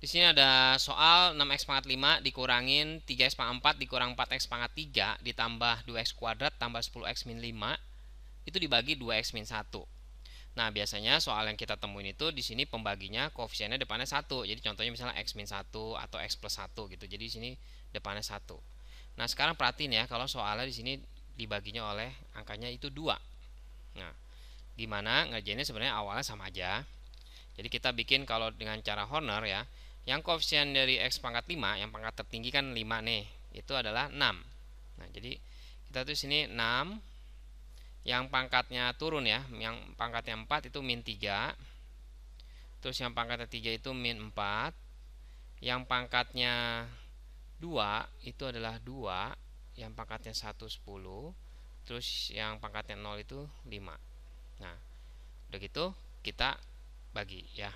Di sini ada soal 6x pangkat 5 dikurangin 3x pangkat 4 dikurang 4x pangkat 3 ditambah 2x kuadrat tambah 10x min 5 itu dibagi 2x min 1. Nah, biasanya soal yang kita temuin itu di sini pembaginya koefisiennya depannya 1. Jadi contohnya misalnya x min 1 atau x plus 1 gitu. Jadi di sini depannya 1. Nah, sekarang perhatiin ya kalau soalnya di sini dibaginya oleh angkanya itu 2. Nah, gimana ngerjainnya sebenarnya awalnya sama aja. Jadi kita bikin kalau dengan cara Horner ya yang koefisien dari X pangkat 5, yang pangkat tertinggi kan 5 nih, itu adalah 6. Nah, jadi kita tulis sini 6, yang pangkatnya turun ya, yang pangkatnya 4 itu min 3, terus yang pangkatnya 3 itu min 4, yang pangkatnya 2 itu adalah 2, yang pangkatnya 1 10, terus yang pangkatnya 0 itu 5. Nah, udah gitu kita bagi ya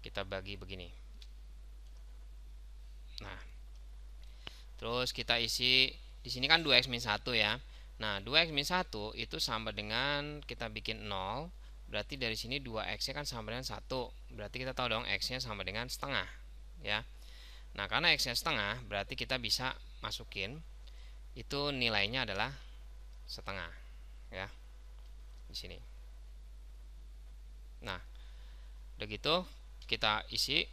kita bagi begini Terus kita isi di sini kan 2x 1 ya. Nah, 2x 1 itu sama dengan kita bikin 0. Berarti dari sini 2x-nya kan sama dengan 1. Berarti kita tahu dong x-nya sama dengan setengah. ya. Nah, karena x-nya setengah, berarti kita bisa masukin itu nilainya adalah setengah. ya Di sini. Nah, udah gitu kita isi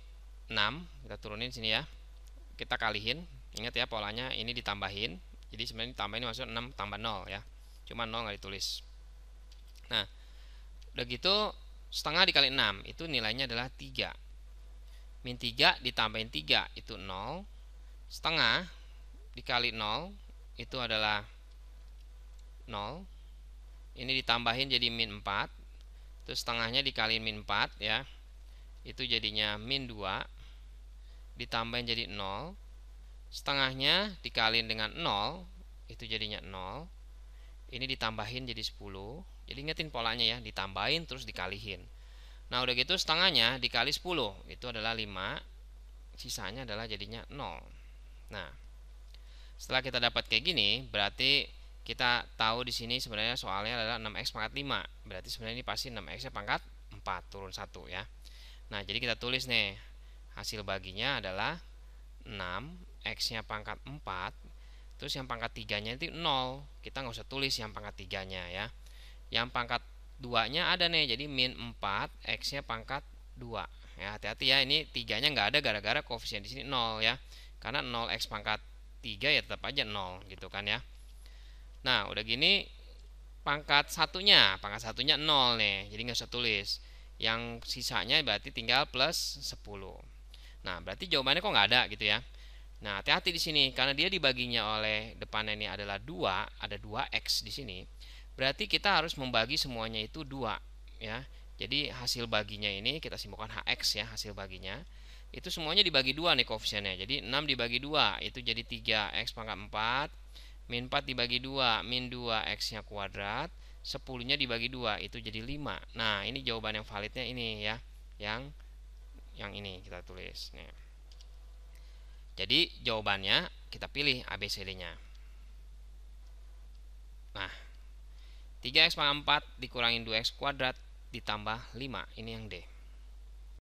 6. Kita turunin sini ya. Kita kalihin Ingat ya polanya ini ditambahin. Jadi sebenarnya ditambahin maksudnya 6 tambah 0 ya. Cuma 0 nggak ditulis. Nah, udah gitu setengah dikali 6 itu nilainya adalah 3. Min 3 ditambahin 3 itu 0. Setengah dikali 0 itu adalah 0. Ini ditambahin jadi min 4. Terus setengahnya dikali min 4 ya. Itu jadinya min 2 ditambahin jadi 0 setengahnya dikaliin dengan 0 itu jadinya 0 ini ditambahin jadi 10 jadi ingetin polanya ya ditambahin terus dikalihin nah udah gitu setengahnya dikali 10 itu adalah 5 sisanya adalah jadinya 0 nah setelah kita dapat kayak gini berarti kita tahu di sini sebenarnya soalnya adalah 6x pangkat 5 berarti sebenarnya ini pasti 6x pangkat 4 turun 1 ya nah jadi kita tulis nih hasil baginya adalah 6 X-nya pangkat 4, terus yang pangkat 3-nya itu 0. Kita nggak usah tulis yang pangkat 3-nya ya. Yang pangkat 2-nya ada nih, jadi min 4, X-nya pangkat 2. Ya, hati-hati ya, ini 3-nya nggak ada gara-gara koefisien di sini 0 ya. Karena 0 X pangkat 3 ya tetap aja 0 gitu kan ya. Nah, udah gini pangkat satunya, pangkat satunya 0 nih, jadi nggak usah tulis. Yang sisanya berarti tinggal plus 10. Nah, berarti jawabannya kok nggak ada gitu ya. Nah, hati-hati di sini karena dia dibaginya oleh depannya ini adalah 2, ada 2x di sini. Berarti kita harus membagi semuanya itu 2, ya. Jadi hasil baginya ini kita simpulkan hx ya, hasil baginya. Itu semuanya dibagi 2 nih koefisiennya. Jadi 6 dibagi 2 itu jadi 3 x pangkat 4 min 4 dibagi 2 min 2 x-nya kuadrat, 10-nya dibagi 2 itu jadi 5. Nah, ini jawaban yang validnya ini ya, yang yang ini kita tulis nih. Jadi jawabannya kita pilih ABCD-nya. Nah, 3x pangkat 4 dikurangin 2x kuadrat ditambah 5. Ini yang D.